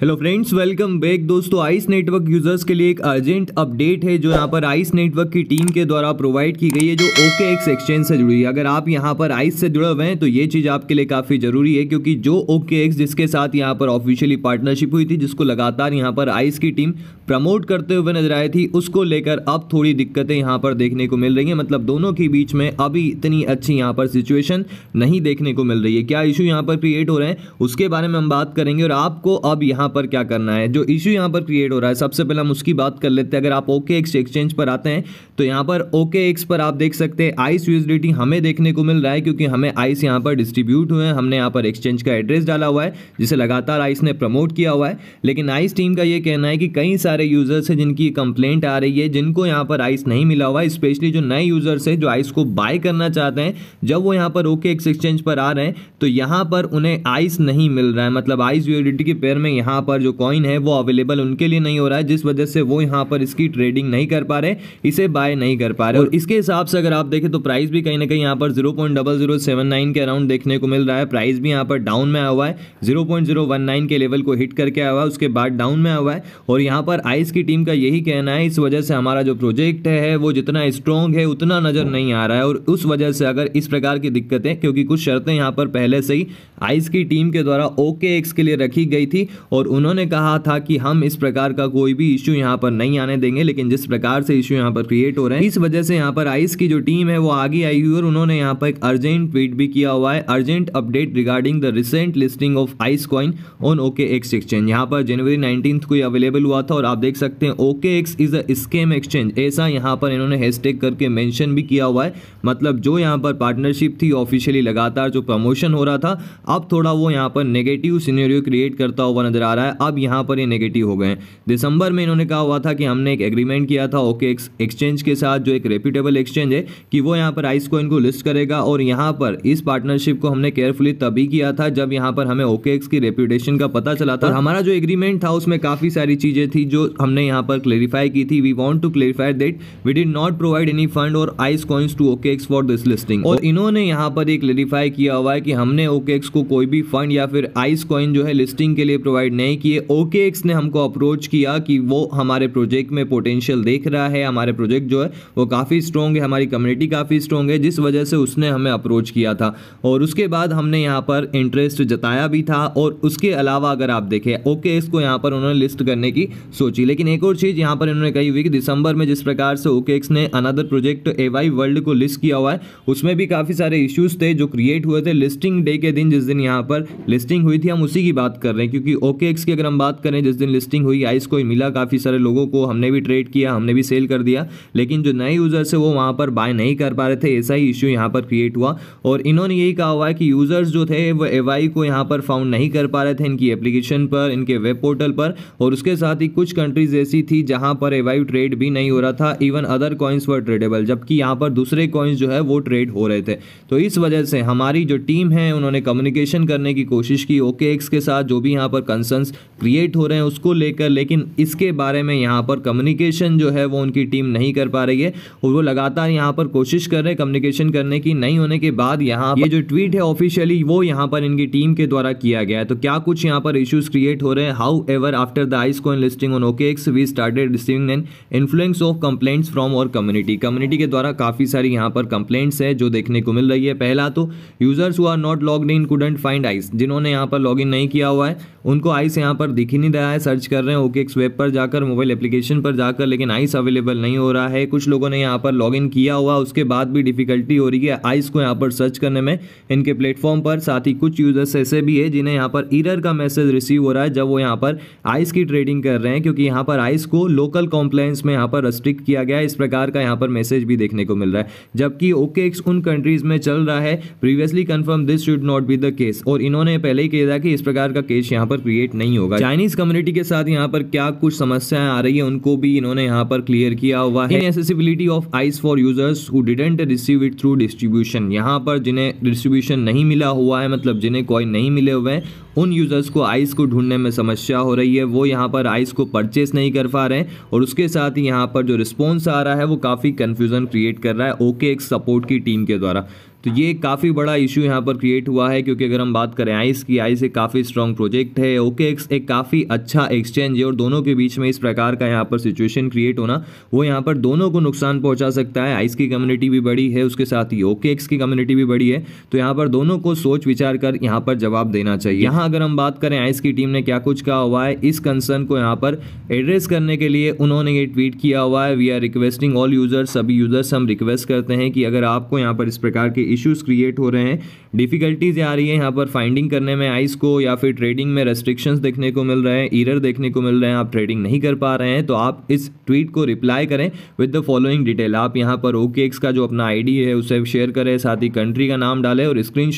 hello friends welcome back दोस्तों ice network users के लिए एक अर्जेंट अपडेट है जो यहाँ पर आइस नेटवर्क की टीम के द्वारा प्रोवाइड की गई है जो ओके एक्स एक्सचेंज से जुड़ी है अगर आप यहाँ पर आइस से जुड़े हुए हैं तो ये चीज़ आपके लिए काफ़ी ज़रूरी है क्योंकि जो ओके एक्स जिसके साथ यहाँ पर ऑफिशियली पार्टनरशिप हुई थी जिसको लगातार यहाँ पर आइस की टीम प्रमोट करते हुए नजर आई थी उसको लेकर अब थोड़ी दिक्कतें यहाँ पर देखने को मिल रही हैं मतलब दोनों के बीच में अभी इतनी अच्छी यहाँ पर सिचुएशन नहीं देखने को मिल रही है क्या इशू यहाँ पर क्रिएट हो रहे हैं उसके बारे में हम बात करेंगे और आपको अब यहाँ यहाँ पर क्या करना है जो इशू यहाँ पर क्रिएट हो रहा है सबसे पहले हम उसकी बात कर लेते हैं अगर आप ओके एक्स एक्सचेंज पर आते हैं तो यहाँ पर ओके एक्स पर आप देख सकते हैं आइस यूजिलिटी हमें देखने को मिल रहा है क्योंकि हमें आइस यहाँ पर डिस्ट्रीब्यूट हुए हैं हमने यहाँ पर एक्सचेंज का एड्रेस डाला हुआ है जिसे लगातार आइस ने प्रमोट किया हुआ है लेकिन आइस टीम का ये कहना है कि कई सारे यूजर्स हैं जिनकी कंप्लेंट आ रही है जिनको यहाँ पर आइस नहीं मिला हुआ है स्पेशली जो नए यूजर्स हैं जो आइस को बाय करना चाहते हैं जब वो यहाँ पर ओके एक्स एक्सचेंज पर आ रहे हैं तो यहाँ पर उन्हें आइस नहीं मिल रहा है मतलब आइस यूजिलिटी के पेयर में यहाँ यहाँ पर जो कॉइन है वो अवेलेबल उनके लिए नहीं हो रहा है जिस वजह से वो यहाँ पर इसकी ट्रेडिंग नहीं कर पा रहे इसे बाय नहीं कर पा रहे और इसके हिसाब से अगर आप देखें तो प्राइस भी कहीं ना कहीं यहाँ पर जीरो के अराउंड देखने को मिल रहा है प्राइस भी यहाँ पर डाउन में आया हुआ है जीरो के लेवल को हिट करके आया हुआ है उसके बाद डाउन में आया हुआ है और यहाँ पर आइस की टीम का यही कहना है इस वजह से हमारा जो प्रोजेक्ट है वो जितना स्ट्रॉन्ग है उतना नज़र नहीं आ रहा है और उस वजह से अगर इस प्रकार की दिक्कतें क्योंकि कुछ शर्तें यहाँ पर पहले से ही आइस की टीम के द्वारा ओके एक्स के लिए रखी गई थी और उन्होंने कहा था कि हम इस प्रकार का कोई भी इश्यू यहाँ पर नहीं आने देंगे लेकिन जिस प्रकार से इश्यू यहाँ पर क्रिएट हो रहे हैं इस वजह से यहाँ पर आइस की जो टीम है वो आगे आई हुई और उन्होंने यहाँ पर एक अर्जेंट ट्वीट भी किया हुआ है urgent update regarding the recent listing of ice coin on OK X exchange यहाँ पर जनवरी नाइनटीन को अवेलेबल हुआ था और आप देख सकते हैं OK X is a scam exchange ऐसा यहाँ पर इन्होंने हैशटैग करके मैंशन भी किया हुआ है मतलब जो यहाँ पर पार्टनरशिप थी ऑफिशियली लगातार जो प्रमोशन हो रहा था अब थोड़ा वो यहाँ पर नेगेटिव सीनेरियो क्रिएट करता हुआ नजर आ रहा रहा है अब यहाँ पर ये नेगेटिव हो गए हैं दिसंबर में इन्होंने कहा हुआ था कि हमने एक एग्रीमेंट किया था ओके एक्सचेंज के साथ जो एक रेप्यूटेबल एक्सचेंज है कि वो यहाँ पर आइस को इनको लिस्ट करेगा और यहाँ पर इस पार्टनरशिप को हमने केयरफुली तभी किया था जब यहाँ पर हमें ओके की रेप्यूटेशन का पता चला था हमारा जो एग्रीमेंट था उसमें काफ़ी सारी चीज़ें थी जो हमने यहाँ पर क्लेरिफाई की थी we want to clarify that we did not provide any fund or ice coins to OK for this listing और इन्होंने यहाँ पर एक क्लेरिफाई किया हुआ है कि हमने ओके को कोई भी फंड या फिर आइस कॉइन जो है लिस्टिंग के लिए प्रोवाइड नहीं हैं कि ये ओके एक्स ने हमको अप्रोच किया कि वो हमारे प्रोजेक्ट में पोटेंशियल देख रहा है हमारे प्रोजेक्ट जो है वो काफ़ी स्ट्रॉन्ग है हमारी कम्युनिटी काफ़ी स्ट्रॉन्ग है जिस वजह से उसने हमें अप्रोच किया था और उसके बाद हमने यहाँ पर इंटरेस्ट जताया भी था और उसके अलावा अगर आप देखें ओके एक्स को यहाँ पर उन्होंने लिस्ट करने की सोची लेकिन एक और चीज़ यहाँ पर इन्होंने कही हुई कि दिसंबर में जिस प्रकार से ओके एक्स ने अनदर प्रोजेक्ट ए वर्ल्ड को लिस्ट किया हुआ है उसमें भी काफ़ी सारे इश्यूज थे जो क्रिएट हुए थे लिस्टिंग डे के दिन जिस दिन यहाँ पर लिस्टिंग हुई थी हम उसी की बात कर रहे हैं क्योंकि ओके सिक्स की अगर हम बात करें जिस दिन लिस्टिंग हुई आइस को मिला काफ़ी सारे लोगों को हमने भी ट्रेड किया हमने भी सेल कर दिया लेकिन जो नए यूज़र्स है वो वहाँ पर बाय नहीं कर पा रहे थे ऐसा ही इश्यू यहाँ पर क्रिएट हुआ और इन्होंने यही कहा हुआ है कि यूज़र्स जो थे वो ए को यहाँ पर फाउंड नहीं कर पा रहे थे इनकी एप्लीकेशन पर इनके वेब पोर्टल पर और उसके साथ ही कुछ कंट्रीज ऐसी थी जहाँ पर ए ट्रेड भी नहीं हो रहा था even other coins were tradable जबकि यहाँ पर दूसरे कॉइन्स जो है वो ट्रेड हो रहे थे तो इस वजह से हमारी जो टीम है उन्होंने कम्युनिकेशन करने की कोशिश की ओके एक्स के साथ जो भी यहाँ पर कंसर्न प्रॉब्लम्स क्रिएट हो रहे हैं उसको लेकर लेकिन इसके बारे में यहाँ पर कम्युनिकेशन जो है वो उनकी टीम नहीं कर पा रही है और वो लगातार यहाँ पर कोशिश कर रहे हैं कम्युनिकेशन करने की नहीं होने के बाद यहाँ ये जो ट्वीट है ऑफिशियली वो यहाँ पर इनकी टीम के द्वारा किया गया है तो क्या कुछ यहाँ पर इश्यूज क्रिएट हो रहे हैं however after the ice coin listing on OK we started receiving an influence of complaints from our community community के द्वारा काफ़ी सारी यहाँ पर कंप्लेंट्स है जो देखने को मिल रही है पहला तो users who are not log in couldn't find ice जिन्होंने यहाँ पर लॉग नहीं किया हुआ है उनको आइस डिवाइस यहाँ पर दिख ही नहीं रहा है सर्च कर रहे हैं ओके एक्स वेब पर जाकर मोबाइल एप्लीकेशन पर जाकर लेकिन आइस अवेलेबल नहीं हो रहा है कुछ लोगों ने यहाँ पर लॉग किया हुआ उसके बाद भी डिफिकल्टी हो रही है आइस को यहाँ पर सर्च करने में इनके प्लेटफॉर्म पर साथ ही कुछ यूजर्स ऐसे भी है जिन्हें यहाँ पर ईरर का मैसेज रिसीव हो रहा है जब वो यहाँ पर आइस की ट्रेडिंग कर रहे हैं क्योंकि यहाँ पर आइस को लोकल कॉम्प्लायंस में यहाँ पर रेस्ट्रिक्ट किया गया इस प्रकार का यहाँ पर मैसेज भी देखने को मिल रहा है जबकि ओके उन कंट्रीज में चल रहा है previously confirm this should not be the case और इन्होंने पहले ही कह दिया कि इस प्रकार का केस यहाँ पर क्रिएट नहीं होगा चाइनीज कम्युनिटी के साथ यहाँ पर क्या कुछ समस्याएं आ रही है उनको भी इन्होंने यहाँ पर क्लियर किया हुआ है accessibility of ice for users who didn't receive it through distribution यहाँ पर जिन्हें डिस्ट्रीब्यूशन नहीं मिला हुआ है मतलब जिन्हें कॉइन नहीं मिले हुए हैं उन यूजर्स को आइस को ढूंढने में समस्या हो रही है वो यहाँ पर आइस को परचेस नहीं कर पा रहे हैं और उसके साथ ही यहाँ पर जो रिस्पॉन्स आ रहा है वो काफ़ी कन्फ्यूजन क्रिएट कर रहा है ओके एक सपोर्ट की टीम के द्वारा तो ये काफ़ी बड़ा इशू यहाँ पर क्रिएट हुआ है क्योंकि अगर हम बात करें आइस की आइस एक काफ़ी स्ट्रॉन्ग प्रोजेक्ट है ओके एक्स एक काफ़ी अच्छा एक्सचेंज है और दोनों के बीच में इस प्रकार का यहाँ पर सिचुएशन क्रिएट होना वो यहाँ पर दोनों को नुकसान पहुँचा सकता है आइस की कम्युनिटी भी बड़ी है उसके साथ ही ओके एक्स की कम्युनिटी भी बड़ी है तो यहाँ पर दोनों को सोच विचार कर यहाँ पर जवाब देना चाहिए यहाँ अगर हम बात करें आइस की टीम ने क्या कुछ कहा हुआ है इस कंसर्न को यहाँ पर एड्रेस करने के लिए उन्होंने ये ट्वीट किया हुआ है we are requesting all users सभी यूजर्स हम रिक्वेस्ट करते हैं कि अगर आपको यहाँ पर इस प्रकार की इश्यूज क्रिएट हो रहे हैं डिफ़िकल्टीज़ आ रही है यहाँ पर फाइंडिंग करने में आइस को या फिर ट्रेडिंग में रेस्ट्रिक्शंस देखने को मिल रहे हैं ईरर देखने को मिल रहे हैं आप ट्रेडिंग नहीं कर पा रहे हैं तो आप इस ट्वीट को रिप्लाई करें विद द फॉलोइंग डिटेल आप यहाँ पर ओके का जो अपना आई है उसे शेयर करें साथ ही कंट्री का नाम डालें और स्क्रीन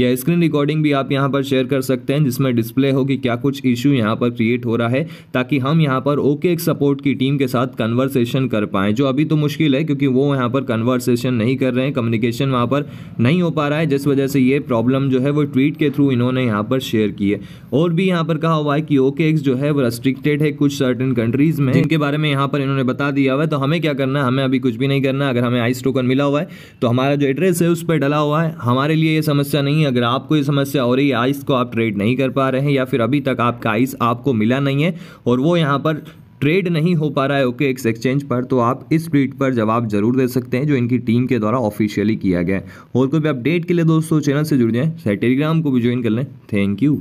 या स्क्रीन रिकॉर्डिंग भी आप यहाँ पर शेयर कर सकते हैं जिसमें डिस्प्ले हो कि क्या कुछ इशू यहाँ पर क्रिएट हो रहा है ताकि हम यहाँ पर ओके सपोर्ट की टीम के साथ कन्वर्सेशन कर पाएँ जो अभी तो मुश्किल है क्योंकि वो यहाँ पर कन्वर्सेशन नहीं कर रहे हैं कम्युनिकेशन वहाँ पर पर नहीं हो पा रहा है जिस वजह से ये प्रॉब्लम जो है वो ट्वीट के थ्रू इन्होंने यहाँ पर शेयर की है और भी यहाँ पर कहा हुआ है कि ओके एक्स जो है वो रेस्ट्रिक्टेड है कुछ सर्टन कंट्रीज में इनके बारे में यहाँ पर इन्होंने बता दिया हुआ है तो हमें क्या करना है हमें अभी कुछ भी नहीं करना अगर हमें आइस टोकन मिला हुआ है तो हमारा जो एड्रेस है उस पर डला हुआ है हमारे लिए ये समस्या नहीं है अगर आपको ये समस्या हो रही है आइस को आप ट्रेड नहीं कर पा रहे हैं या फिर अभी तक आपका आइस आपको मिला नहीं है और वो यहाँ पर ट्रेड नहीं हो पा रहा है ओके एक्स एक्सचेंज पर तो आप इस ट्वीट पर जवाब जरूर दे सकते हैं जो इनकी टीम के द्वारा ऑफिशियली किया गया है और कोई भी अपडेट के लिए दोस्तों चैनल से जुड़ जाएँ टेलीग्राम को भी ज्वाइन कर लें थैंक यू